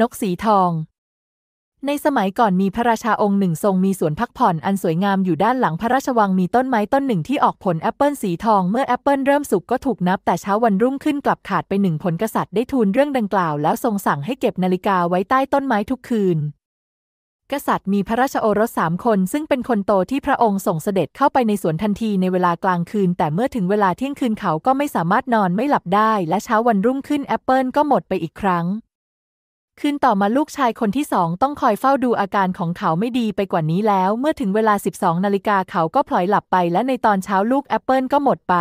นกสีทอง ในสมัยก่อนมีพระราชาองค์หนึ่งทรงมีสวนพักผ่อนอันสวยงามอยู่ด้านหลังพระราชวังมีต้นไม้ต้นหนึ่งที่ออกผลแอปเปิลสีทอง เมื่อแอปเปิลเริ่มสุกก็ถูกนับแต่เช้าวันรุ่งขึ้นกลับขาดไปหนึ่งผลกษัตริย์ได้ทูลเรื่องดังกล่าว แล้วทรงสั่งให้เก็บนาฬิกาไว้ใต้ต้นไม้ทุกคืน กษัตริย์มีพระราชโอรสสามคนซึ่งเป็นคนโตที่พระองค์ส่งเสด็จเข้าไปในสวนทันทีในเวลากลางคืน แต่เมื่อถึงเวลาเที่ยงคืนเขาก็ไม่สามารถนอนไม่หลับได้ และเช้าวันรุ่งขึ้นแอปเปิลก็หมดไปอีกครั้งคืนต่อมาลูกชายคนที่สองต้องคอยเฝ้าดูอาการของเขาไม่ดีไปกว่านี้แล้ว เมื่อถึงเวลา 12 นาฬิกาเขาก็พลอยหลับไป และในตอนเช้าลูกแอปเปิลก็หมดไป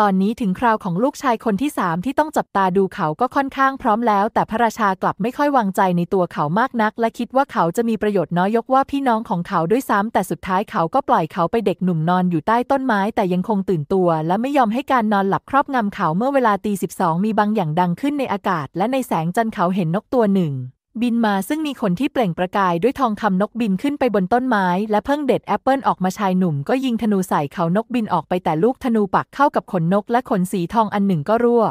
ตอนนี้ถึงคราวของลูกชายคนที่สามที่ต้องจับตาดูเขาก็ค่อนข้างพร้อมแล้ว แต่พระราชากลับไม่ค่อยวางใจในตัวเขามากนัก และคิดว่าเขาจะมีประโยชน์น้อยยกว่าพี่น้องของเขาด้วยซ้ำแต่สุดท้ายเขาก็ปล่อยเขาไปเด็กหนุ่มนอนอยู่ใต้ต้นไม้แต่ยังคงตื่นตัว และไม่ยอมให้การนอนหลับครอบงำเขาเมื่อเวลาตีสิบสองมีบางอย่างดังขึ้นในอากาศ และในแสงจันทร์เขาเห็นนกตัวหนึ่งบินมาซึ่งมีขนที่เปล่งประกายด้วยทองคำนกบินขึ้นไปบนต้นไม้และเพิ่งเด็ดแอปเปิลออกมาชายหนุ่มก็ยิงธนูใส่เขานกบินออกไปแต่ลูกธนูปักเข้ากับขนนกและขนสีทองอันหนึ่งก็รั่ว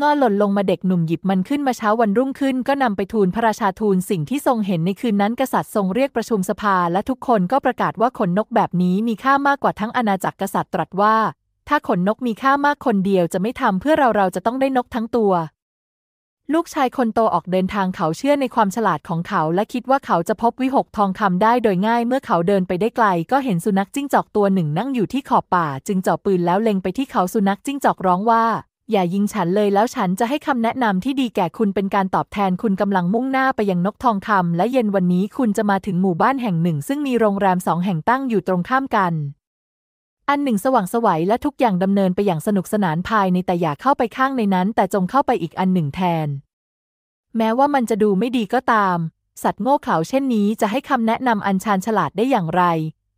งอหล่นลงมาเด็กหนุ่มหยิบมันขึ้นมาเช้าวันรุ่งขึ้นก็นำไปทูลพระราชาทูลสิ่งที่ทรงเห็นในคืนนั้นกษัตริย์ทรงเรียกประชุมสภาและทุกคนก็ประกาศว่าขนนกแบบนี้มีค่ามากกว่าทั้งอาณาจักรกษัตริย์ตรัสว่าถ้าขนนกมีค่ามากคนเดียวจะไม่ทำเพื่อเราเราจะต้องได้นกทั้งตัวลูกชายคนโตออกเดินทางเขาเชื่อในความฉลาดของเขาและคิดว่าเขาจะพบวิหกทองคำได้โดยง่ายเมื่อเขาเดินไปได้ไกลก็เห็นสุนัขจิ้งจอกตัวหนึ่งนั่งอยู่ที่ขอบป่าจึงเจาะปืนแล้วเล็งไปที่เขาสุนัขจิ้งจอกร้องว่าอย่ายิงฉันเลยแล้วฉันจะให้คำแนะนำที่ดีแก่คุณเป็นการตอบแทนคุณกำลังมุ่งหน้าไปยังนกทองคำและเย็นวันนี้คุณจะมาถึงหมู่บ้านแห่งหนึ่งซึ่งมีโรงแรมสองแห่งตั้งอยู่ตรงข้ามกันอันหนึ่งสว่างสวัยและทุกอย่างดำเนินไปอย่างสนุกสนานภายในแต่อย่าเข้าไปข้างในนั้น แต่จงเข้าไปอีกอันหนึ่งแทน แม้ว่ามันจะดูไม่ดีก็ตาม สัตว์โง่เขลาเช่นนี้จะให้คำแนะนำอันชาญฉลาดได้อย่างไร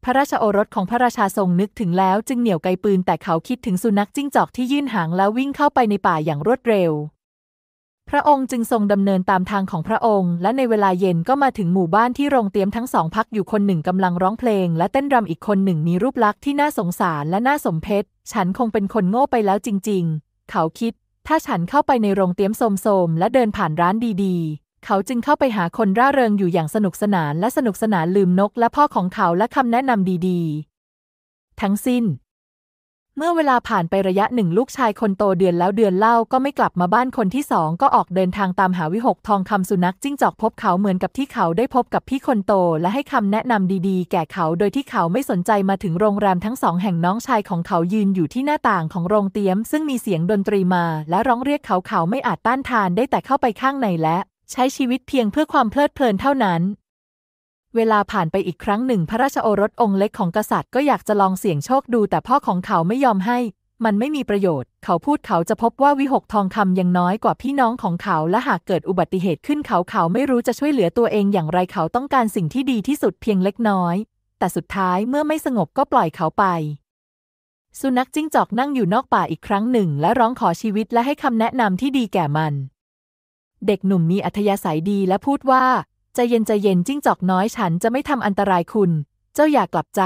พระราชโอรสของพระราชาทรงนึกถึงแล้วจึงเหนี่ยวไกปืนแต่เขาคิดถึงสุนัขจิ้งจอกที่ยื่นหางแล้ววิ่งเข้าไปในป่าอย่างรวดเร็วพระองค์จึงทรงดำเนินตามทางของพระองค์ และในเวลาเย็นก็มาถึงหมู่บ้านที่โรงเตี๊ยมทั้งสองพักอยู่คนหนึ่งกำลังร้องเพลงและเต้นรำอีกคนหนึ่งมีรูปลักษณ์ที่น่าสงสารและน่าสมเพชฉันคงเป็นคนโง่ไปแล้วจริง ๆ เขาคิดถ้าฉันเข้าไปในโรงเตี๊ยมโสมมและเดินผ่านร้านดีๆ เขาจึงเข้าไปหาคนร่าเริงอยู่อย่างสนุกสนานและสนุกสนานลืมนกและพ่อของเขาและคำแนะนำดีๆ ทั้งสิ้นเมื่อเวลาผ่านไประยะหนึ่งลูกชายคนโตเดือนแล้วเดือนเล่าก็ไม่กลับมาบ้านคนที่สองก็ออกเดินทางตามหาวิหกทองคำสุนัขจิ้งจอกพบเขาเหมือนกับที่เขาได้พบกับพี่คนโตและให้คำแนะนำดีๆ แก่เขาโดยที่เขาไม่สนใจมาถึงโรงแรมทั้งสองแห่งน้องชายของเขายืนอยู่ที่หน้าต่างของโรงเตี๊ยมซึ่งมีเสียงดนตรีมาและร้องเรียกเขาเขาไม่อาจต้านทานได้แต่เข้าไปข้างในและใช้ชีวิตเพียงเพื่อความเพลิดเพลินเท่านั้นเวลาผ่านไปอีกครั้งหนึ่ง พระราชโอรสองค์เล็กของกษัตริย์ก็อยากจะลองเสี่ยงโชคดู แต่พ่อของเขาไม่ยอมให้ มันไม่มีประโยชน์ เขาพูดเขาจะพบว่าวิหกทองคำยังน้อยกว่าพี่น้องของเขาและหากเกิดอุบัติเหตุขึ้นเขาเขาไม่รู้จะช่วยเหลือตัวเองอย่างไรเขาต้องการสิ่งที่ดีที่สุดเพียงเล็กน้อย แต่สุดท้ายเมื่อไม่สงบก็ปล่อยเขาไป สุนัขจิ้งจอกนั่งอยู่นอกป่าอีกครั้งหนึ่ง และร้องขอชีวิตและให้คำแนะนำที่ดีแก่มัน เด็กหนุ่มมีอัธยาศัยดีและพูดว่าใจเย็นใจเย็นจิ้งจอกน้อย ฉันจะไม่ทำอันตรายคุณ เจ้าอยากกลับใจ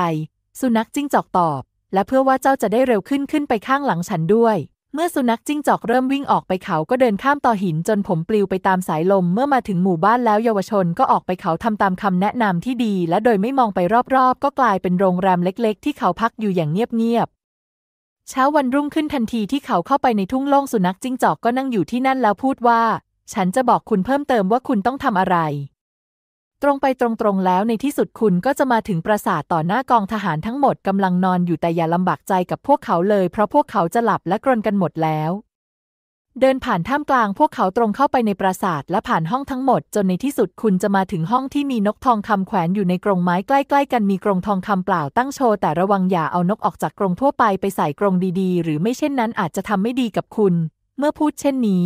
สุนัขจิ้งจอกตอบ และเพื่อว่าเจ้าจะได้เร็วขึ้นขึ้นไปข้างหลังฉันด้วย เมื่อสุนัขจิ้งจอกเริ่มวิ่งออกไปเขา ก็เดินข้ามต่อหินจนผมปลิวไปตามสายลม เมื่อมาถึงหมู่บ้านแล้วเยาวชนก็ออกไปเขาทำตามคำแนะนำที่ดี และโดยไม่มองไปรอบๆ ก็กลายเป็นโรงแรมเล็กๆ ที่เขาพักอยู่อย่างเงียบๆ เช้าวันรุ่งขึ้นทันทีที่เขาเข้าไปในทุ่งโล่งสุนัขจิ้งจอกก็นั่งอยู่ที่นั่นแล้วพูดว่า ฉันจะบอกคุณเพิ่มเติมว่าคุณต้องทำอะไรตรงไปตรงๆแล้วในที่สุดคุณก็จะมาถึงปราสาทต่อหน้ากองทหารทั้งหมดกำลังนอนอยู่แต่อย่าลำบากใจกับพวกเขาเลย เพราะพวกเขาจะหลับและกรนกันหมดแล้ว เดินผ่านท่ามกลางพวกเขาตรงเข้าไปในปราสาทและผ่านห้องทั้งหมด จนในที่สุดคุณจะมาถึงห้องที่มีนกทองคำแขวนอยู่ในกรงไม้ใกล้ๆกันมีกรงทองคำเปล่าตั้งโชว์แต่ระวังอย่าเอานกออกจากกรงทั่วไปไปใส่กรงดี ๆ หรือไม่เช่นนั้นอาจจะทำไม่ดีกับคุณ เมื่อพูดเช่นนี้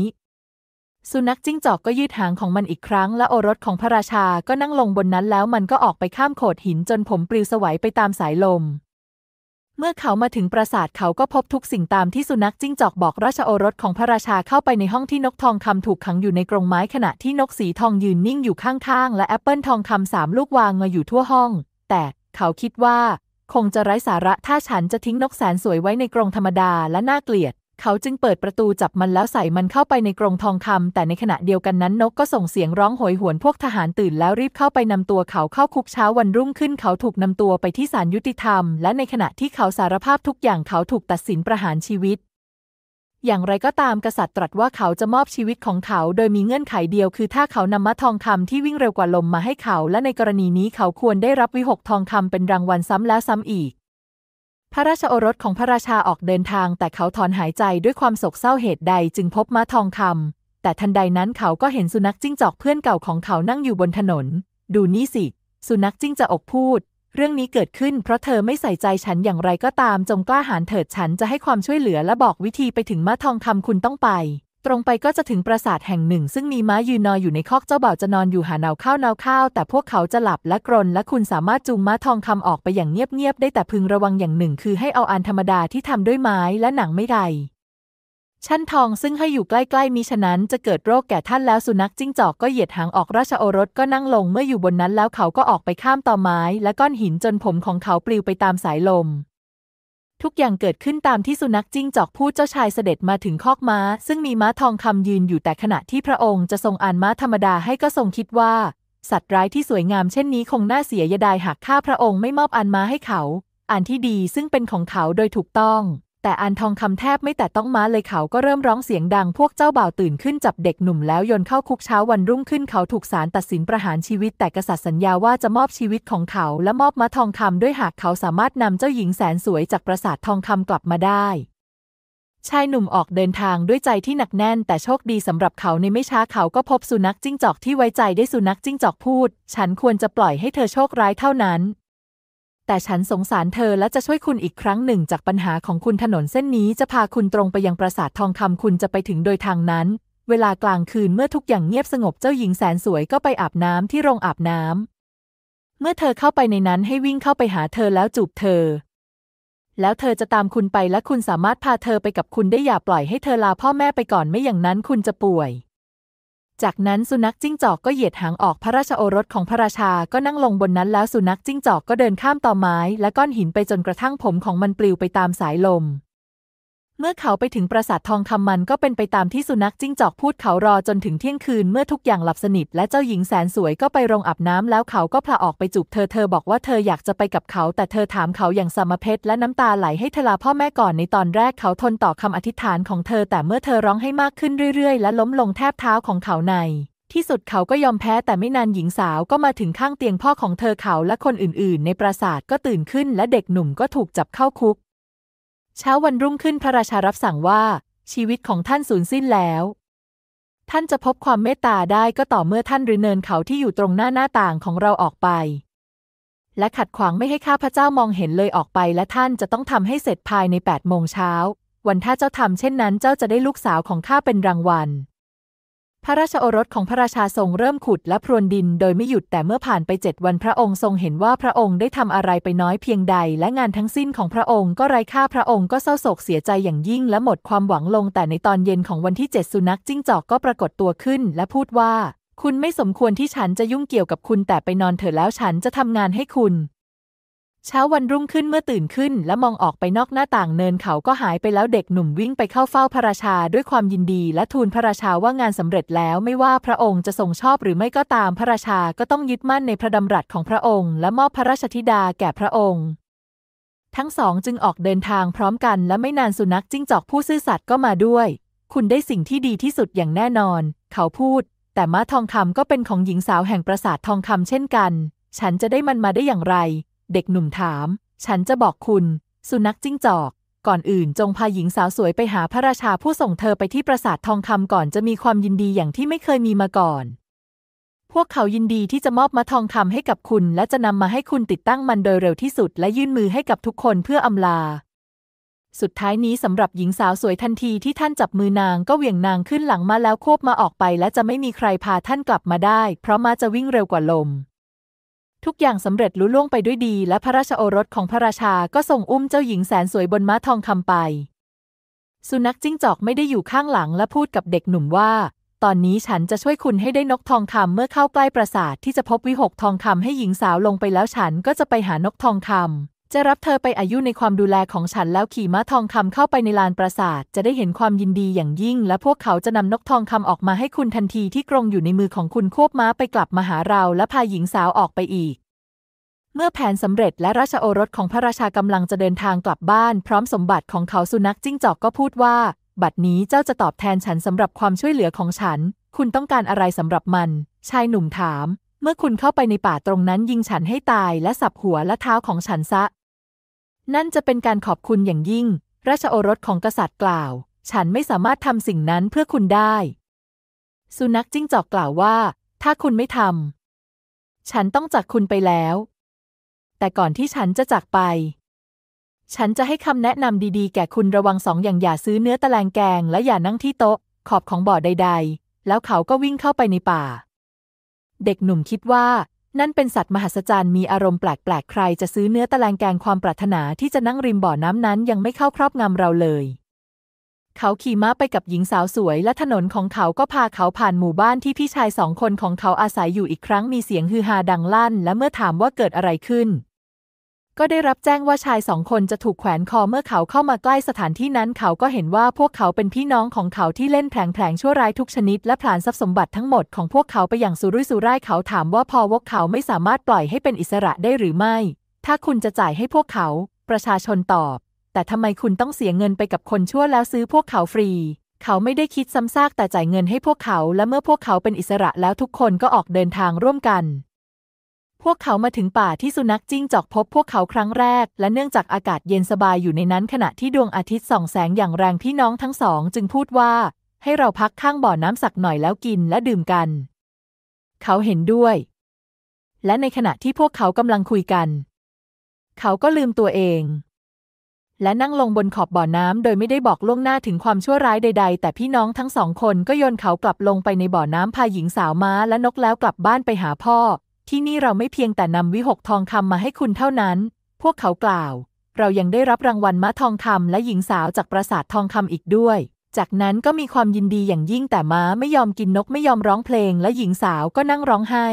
สุนัขจิ้งจอกก็ยืดหางของมันอีกครั้ง และโอรสของพระราชาก็นั่งลงบนนั้นแล้วมันก็ออกไปข้ามโขดหินจนผมปลิวสวัยไปตามสายลม เมื่อเขามาถึงปราสาทเขาก็พบทุกสิ่งตามที่สุนัขจิ้งจอกบอกราชโอรสของพระราชาเข้าไปในห้องที่นกทองคำถูกขังอยู่ในกรงไม้ขณะที่นกสีทองยืนนิ่งอยู่ข้างๆและแอปเปิลทองคำสามลูกวางมาอยู่ทั่วห้องแต่เขาคิดว่า คงจะไร้สาระถ้าฉันจะทิ้งนกแสนสวยไว้ในกรงธรรมดาและน่าเกลียดเขาจึงเปิดประตูจับมันแล้วใส่มันเข้าไปในกรงทองคำ แต่ในขณะเดียวกันนั้นนกก็ส่งเสียงร้องโหยหวนพวกทหารตื่นแล้วรีบเข้าไปนำตัวเขาเข้าคุกเช้าวันรุ่งขึ้นเขาถูกนำตัวไปที่ศาลยุติธรรมและในขณะที่เขาสารภาพทุกอย่างเขาถูกตัดสินประหารชีวิต อย่างไรก็ตามกษัตริย์ตรัสว่าเขาจะมอบชีวิตของเขา โดยมีเงื่อนไขเดียวคือ ถ้าเขานำมะทองคำที่วิ่งเร็วกว่าลมมาให้เขา และในกรณีนี้เขาควรได้รับวิหกทองคำเป็นรางวัลซ้ำแล้วซ้ำอีกพระราชโอรสของพระราชาออกเดินทางแต่เขาถอนหายใจด้วยความโศกเศร้าเหตุใดจึงพบม้าทองคำ แต่ทันใดนั้นเขาก็เห็นสุนัขจิ้งจอกเพื่อนเก่าของเขานั่งอยู่บนถนน ดูนี่สิสุนัขจิ้งจะอกพูด เรื่องนี้เกิดขึ้นเพราะเธอไม่ใส่ใจฉันอย่างไรก็ตาม จงกล้าหาญเถิดฉันจะให้ความช่วยเหลือและบอกวิธีไปถึงม้าทองคำคุณต้องไปตรงไปก็จะถึงปราสาทแห่งหนึ่ง ซึ่งมีม้ายืนนอนอยู่ในคอกเจ้าบ่าวจะนอนอยู่หาเนาข้าวเนาข้าวแต่พวกเขาจะหลับและกรนและคุณสามารถจูงม้าทองคำออกไปอย่างเงียบๆ ได้แต่พึงระวังอย่างหนึ่งคือให้เอาอันธรรมดาที่ทำด้วยไม้และหนังไม่ไรชั้นทองซึ่งให้อยู่ใกล้ๆมีฉะนั้น จะเกิดโรคแก่ท่านแล้วสุนัขจิ้งจอกก็เหยียดหางออกราชโอรสก็นั่งลงเมื่ออยู่บนนั้นแล้วเขาก็ออกไปข้ามต่อไม้ และก้อนหินจนผมของเขาปลิวไปตามสายลมทุกอย่างเกิดขึ้นตามที่สุนัขจิ้งจอกพูดเจ้าชายเสด็จมาถึงคอกม้า ซึ่งมีม้าทองคำยืนอยู่แต่ขณะที่พระองค์จะทรงอ่านม้าธรรมดาให้ก็ทรงคิดว่า สัตว์ร้ายที่สวยงามเช่นนี้คงน่าเสียยดายหากข้าพระองค์ไม่มอบอ่านม้าให้เขา อ่านที่ดีซึ่งเป็นของเขาโดยถูกต้องแต่อันทองคำแทบไม่แต่ต้องม้าเลยเขาก็เริ่มร้องเสียงดัง พวกเจ้าบ่าวตื่นขึ้นจับเด็กหนุ่มแล้วยนเข้าคุกเช้าวันรุ่งขึ้นเขาถูกศาลตัดสินประหารชีวิต แต่กษัตริย์สัญญาว่าจะมอบชีวิตของเขาและมอบม้าทองคำด้วยหากเขาสามารถนำเจ้าหญิงแสนสวยจากปราสาททองคำกลับมาได้ชายหนุ่มออกเดินทางด้วยใจที่หนักแน่น แต่โชคดีสำหรับเขาในไม่ช้าเขาก็พบสุนัขจิ้งจอกที่ไว้ใจได้สุนัขจิ้งจอกพูด ฉันควรจะปล่อยให้เธอโชคร้ายเท่านั้นแต่ฉันสงสารเธอและจะช่วยคุณอีกครั้งหนึ่งจากปัญหาของคุณถนนเส้นนี้จะพาคุณตรงไปยังปราสาททองคำคุณจะไปถึงโดยทางนั้น เวลากลางคืนเมื่อทุกอย่างเงียบสงบเจ้าหญิงแสนสวยก็ไปอาบน้ำที่โรงอาบน้ำเมื่อเธอเข้าไปในนั้นให้วิ่งเข้าไปหาเธอแล้วจูบเธอ แล้วเธอจะตามคุณไปและคุณสามารถพาเธอไปกับคุณได้อย่าปล่อยให้เธอลาพ่อแม่ไปก่อนไม่อย่างนั้น คุณจะป่วยจากนั้นสุนัขจิ้งจอกก็เหยียดหางออกพระราชโอรสของพระราชาก็นั่งลงบนนั้นแล้วสุนัขจิ้งจอกก็เดินข้ามตอไม้ และก้อนหินไปจนกระทั่งผมของมันปลิวไปตามสายลมเมื่อเขาไปถึงปราสาททองคำมันก็เป็นไปตามที่สุนัขจิ้งจอกพูดเขารอจนถึงเที่ยงคืนเมื่อทุกอย่างหลับสนิท และเจ้าหญิงแสนสวยก็ไปโรงอาบน้ำแล้วเขาก็พาออกไปจูบเธอเธอบอกว่าเธออยากจะไปกับเขา แต่เธอถามเขาอย่างสมเพชและน้ำตาไหลให้เธอลาพ่อแม่ก่อนในตอนแรกเขาทนต่อคำอธิษฐานของเธอ แต่เมื่อเธอร้องให้มากขึ้นเรื่อยๆ และล้มลงแทบเท้าของเขาใน ที่สุดเขาก็ยอมแพ้แต่ไม่นานหญิงสาวก็มาถึงข้างเตียงพ่อของเธอเขาและคนอื่นๆ ในปราสาทก็ตื่นขึ้น และเด็กหนุ่มก็ถูกจับเข้าคุกเช้าวันรุ่งขึ้นพระราชารับสั่งว่า ชีวิตของท่านสูญสิ้นแล้ว ท่านจะพบความเมตตาได้ก็ต่อเมื่อท่านหรือเนินเขาที่อยู่ตรงหน้าหน้าต่างของเราออกไป และขัดขวางไม่ให้ข้าพระเจ้ามองเห็นเลยออกไปและท่านจะต้องทำให้เสร็จภายใน8ปดโมงเช้าวันถ้าเจ้าทำเช่นนั้นเจ้าจะได้ลูกสาวของข้าเป็นรางวัลพระราชโอรสของพระราชาทรงเริ่มขุดและพรวนดิน โดยไม่หยุดแต่เมื่อผ่านไปเจ็ดวันพระองค์ทรงเห็นว่าพระองค์ได้ทำอะไรไปน้อยเพียงใด และงานทั้งสิ้นของพระองค์ก็ไร้ค่าพระองค์ก็เศร้าโศกเสียใจอย่างยิ่งและหมดความหวังลงแต่ในตอนเย็นของวันที่เจ็ดสุนัขจิ้งจอกก็ปรากฏตัวขึ้นและพูดว่า คุณไม่สมควรที่ฉันจะยุ่งเกี่ยวกับคุณ แต่ไปนอนเถอะแล้วฉันจะทำงานให้คุณเช้าวันรุ่งขึ้นเมื่อตื่นขึ้นและมองออกไปนอกหน้าต่างเนินเขาก็หายไปแล้วเด็กหนุ่มวิ่งไปเข้าเฝ้าพระราชาด้วยความยินดีและทูลพระราชาว่างานสำเร็จแล้วไม่ว่าพระองค์จะทรงชอบหรือไม่ก็ตามพระราชาก็ต้องยึดมั่นในพระดำรัสของพระองค์ และมอบพระราชธิดาแก่พระองค์ ทั้งสองจึงออกเดินทางพร้อมกันและไม่นานสุนัขจิ้งจอกผู้ซื่อสัตย์ก็มาด้วย คุณได้สิ่งที่ดีที่สุดอย่างแน่นอน เขาพูด แต่ม้าทองคำก็เป็นของหญิงสาวแห่งปราสาททองคำเช่นกัน ฉันจะได้มันมาได้อย่างไรเด็กหนุ่มถาม ฉันจะบอกคุณ สุนัขจิ้งจอก ก่อนอื่น จงพาหญิงสาวสวยไปหาพระราชาผู้ส่งเธอไปที่ปราสาททองคำก่อนจะมีความยินดีอย่างที่ไม่เคยมีมาก่อน พวกเขายินดีที่จะมอบมาทองคำให้กับคุณ และจะนำมาให้คุณติดตั้งมันโดยเร็วที่สุด และยื่นมือให้กับทุกคนเพื่ออำลา สุดท้ายนี้สำหรับหญิงสาวสวยทันทีที่ท่านจับมือนางก็เหวี่ยงนางขึ้นหลังมาแล้วควบมาออกไป และจะไม่มีใครพาท่านกลับมาได้ เพราะมาจะวิ่งเร็วกว่าลมทุกอย่างสำเร็จลุล่วงไปด้วยดี และพระราชโอรสของพระราชาก็ส่งอุ้มเจ้าหญิงแสนสวยบนม้าทองคำไป สุนัขจิ้งจอกไม่ได้อยู่ข้างหลังและพูดกับเด็กหนุ่มว่า ตอนนี้ฉันจะช่วยคุณให้ได้นกทองคำเมื่อเข้าใกล้ปราสาท ที่จะพบวิหกทองคำให้หญิงสาวลงไปแล้วฉันก็จะไปหานกทองคำจะรับเธอไปอายุในความดูแลของฉัน แล้วขี่ม้าทองคำเข้าไปในลานปราสาท จะได้เห็นความยินดีอย่างยิ่งและพวกเขาจะนำนกทองคำออกมาให้คุณทันทีที่กรงอยู่ในมือของคุณควบม้าไปกลับมาหาเราและพาหญิงสาวออกไปอีก เมื่อแผนสำเร็จและราชโอรสของพระราชากำลังจะเดินทางกลับบ้าน พร้อมสมบัติของเขาสุนัขจิ้งจอกก็พูดว่า บัดนี้เจ้าจะตอบแทนฉันสำหรับความช่วยเหลือของฉัน คุณต้องการอะไรสำหรับมัน ชายหนุ่มถาม เมื่อคุณเข้าไปในป่าตรงนั้นยิงฉันให้ตาย และสับหัวและเท้าของฉันซะนั่นจะเป็นการขอบคุณอย่างยิ่ง ราชโอรสของกษัตริย์กล่าว ฉันไม่สามารถทำสิ่งนั้นเพื่อคุณได้ สุนัขจิ้งจอกกล่าวว่า ถ้าคุณไม่ทำ ฉันต้องจากคุณไปแล้ว แต่ก่อนที่ฉันจะจากไป ฉันจะให้คำแนะนำดีๆ แก่คุณระวังสองอย่างอย่าซื้อเนื้อตะแลงแกงและอย่านั่งที่โต๊ะ ขอบของบ่อใด ๆ แล้วเขาก็วิ่งเข้าไปในป่า เด็กหนุ่มคิดว่านั่นเป็นสัตว์มหัศจรรย์มีอารมณ์แปลก ๆ ใครจะซื้อเนื้อตะแลงแกงความปรารถนาที่จะนั่งริมบ่อน้ำนั้นยังไม่เข้าครอบงำเราเลย เขาขี่ม้าไปกับหญิงสาวสวย และถนนของเขาก็พาเขาผ่านหมู่บ้านที่พี่ชายสองคนของเขาอาศัยอยู่อีกครั้งมีเสียงฮือฮาดังลั่นและเมื่อถามว่าเกิดอะไรขึ้นก็ได้รับแจ้งว่าชายสองคนจะถูกแขวนคอเมื่อเขาเข้ามาใกล้สถานที่นั้นเขาก็เห็นว่าพวกเขาเป็นพี่น้องของเขาที่เล่นแผลงๆชั่วร้ายทุกชนิด และผลานทรัพย์สมบัติทั้งหมดของพวกเขาไปอย่างสุรุ่ยสุร่ายเขาถามว่าพอพวกเขาไม่สามารถปล่อยให้เป็นอิสระได้หรือไม่ ถ้าคุณจะจ่ายให้พวกเขา ประชาชนตอบ แต่ทำไมคุณต้องเสียเงินไปกับคนชั่วแล้วซื้อพวกเขาฟรี เขาไม่ได้คิดซ้ำซากแต่จ่ายเงินให้พวกเขา และเมื่อพวกเขาเป็นอิสระแล้วทุกคนก็ออกเดินทางร่วมกันพวกเขามาถึงป่าที่สุนัขจิ้งจอกพบพวกเขาครั้งแรกและเนื่องจากอากาศเย็นสบายอยู่ในนั้นขณะที่ดวงอาทิตย์ส่องแสงอย่างแรงพี่น้องทั้งสองจึงพูดว่า ให้เราพักข้างบ่อน้ำสักหน่อยแล้วกินและดื่มกัน เขาเห็นด้วย และในขณะที่พวกเขากำลังคุยกัน เขาก็ลืมตัวเอง และนั่งลงบนขอบบ่อน้ำโดยไม่ได้บอกล่วงหน้าถึงความชั่วร้ายใดๆ แต่พี่น้องทั้งสองคนก็โยนเขากลับลงไปในบ่อน้ำพาหญิงสาวม้าและนกแล้วกลับบ้านไปหาพ่อที่นี่เราไม่เพียงแต่นำวิหกทองคำมาให้คุณเท่านั้น พวกเขากล่าว เรายังได้รับรางวัลมะทองคำและหญิงสาวจากปราสาททองคำอีกด้วย จากนั้นก็มีความยินดีอย่างยิ่งแต่ม้าไม่ยอมกินนกไม่ยอมร้องเพลงและหญิงสาวก็นั่งร้องไห้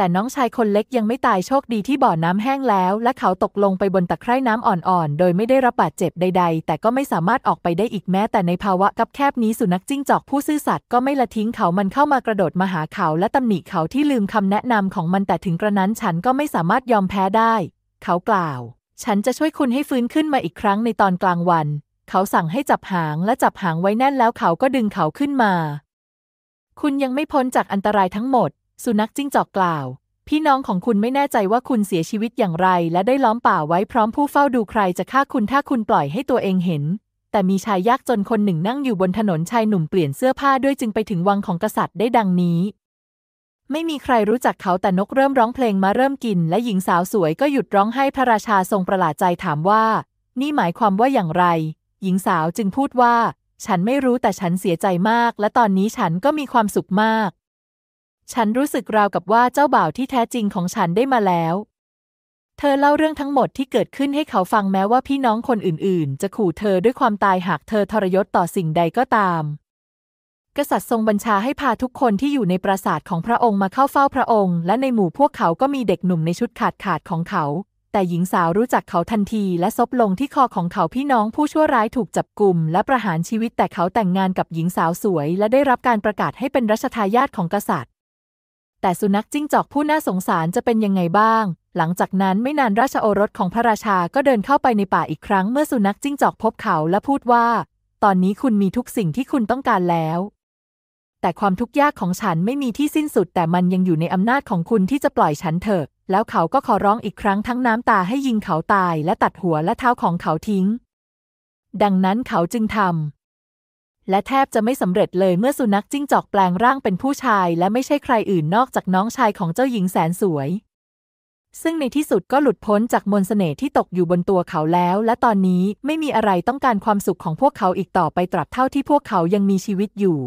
แต่น้องชายคนเล็กยังไม่ตายโชคดีที่บ่อน้ำแห้งแล้ว และเขาตกลงไปบนตะไคร่น้ำอ่อนๆ โดยไม่ได้รับบาดเจ็บใดๆ แต่ก็ไม่สามารถออกไปได้อีกแม้แต่ในภาวะกับแคบนี้สุนัขจิ้งจอกผู้ซื่อสัตย์ก็ไม่ละทิ้งเขามันเข้ามากระโดดมาหาเขาและตำหนิเขาที่ลืมคำแนะนำของมัน แต่ถึงกระนั้นฉันก็ไม่สามารถยอมแพ้ได้ เขากล่าว ฉันจะช่วยคุณให้ฟื้นขึ้นมาอีกครั้งในตอนกลางวัน เขาสั่งให้จับหางและจับหางไว้แน่นแล้วเขาก็ดึงเขาขึ้นมา คุณยังไม่พ้นจากอันตรายทั้งหมดสุนัขจิ้งจอกกล่าว พี่น้องของคุณไม่แน่ใจว่าคุณเสียชีวิตอย่างไรและได้ล้อมป่าไว้พร้อมผู้เฝ้าดูใครจะฆ่าคุณถ้าคุณปล่อยให้ตัวเองเห็น แต่มีชายยากจนคนหนึ่งนั่งอยู่บนถนนชายหนุ่มเปลี่ยนเสื้อผ้าด้วยจึงไปถึงวังของกษัตริย์ได้ดังนี้ ไม่มีใครรู้จักเขาแต่นกเริ่มร้องเพลงมาเริ่มกินและหญิงสาวสวยก็หยุดร้องให้พระราชาทรงประหลาดใจถามว่า นี่หมายความว่าอย่างไรหญิงสาวจึงพูดว่า ฉันไม่รู้แต่ฉันเสียใจมากและตอนนี้ฉันก็มีความสุขมากฉันรู้สึกราวกับว่าเจ้าบ่าวที่แท้จริงของฉันได้มาแล้ว เธอเล่าเรื่องทั้งหมดที่เกิดขึ้นให้เขาฟังแม้ว่าพี่น้องคนอื่นๆ จะขู่เธอด้วยความตายหากเธอทรยศต่อสิ่งใดก็ตาม กษัตริย์ทรงบัญชาให้พาทุกคนที่อยู่ในปราสาทของพระองค์มาเข้าเฝ้าพระองค์ และในหมู่พวกเขาก็มีเด็กหนุ่มในชุดขาดขาดของเขา แต่หญิงสาวรู้จักเขาทันที และซบลงที่คอของเขาพี่น้องผู้ชั่วร้ายถูกจับกลุ่ม และประหารชีวิตแต่เขาแต่งงานกับหญิงสาวสวย และได้รับการประกาศให้เป็นรัชทายาทของกษัตริย์แต่สุนัขจิ้งจอกผู้น่าสงสารจะเป็นยังไงบ้าง หลังจากนั้นไม่นานราชโอรสของพระราชาก็เดินเข้าไปในป่าอีกครั้ง เมื่อสุนัขจิ้งจอกพบเขาและพูดว่า ตอนนี้คุณมีทุกสิ่งที่คุณต้องการแล้ว แต่ความทุกข์ยากของฉันไม่มีที่สิ้นสุด แต่มันยังอยู่ในอำนาจของคุณที่จะปล่อยฉันเถอะ แล้วเขาก็ขอร้องอีกครั้งทั้งน้ำตาให้ยิงเขาตายและตัดหัวและเท้าของเขาทิ้ง ดังนั้นเขาจึงทำและแทบจะไม่สำเร็จเลยเมื่อสุนัขจิ้งจอกแปลงร่างเป็นผู้ชาย และไม่ใช่ใครอื่นนอกจากน้องชายของเจ้าหญิงแสนสวย ซึ่งในที่สุดก็หลุดพ้นจากมน์เสน่ห์ที่ตกอยู่บนตัวเขาแล้ว และตอนนี้ไม่มีอะไรต้องการความสุขของพวกเขาอีกต่อไปตราบเท่าที่พวกเขายังมีชีวิตอยู่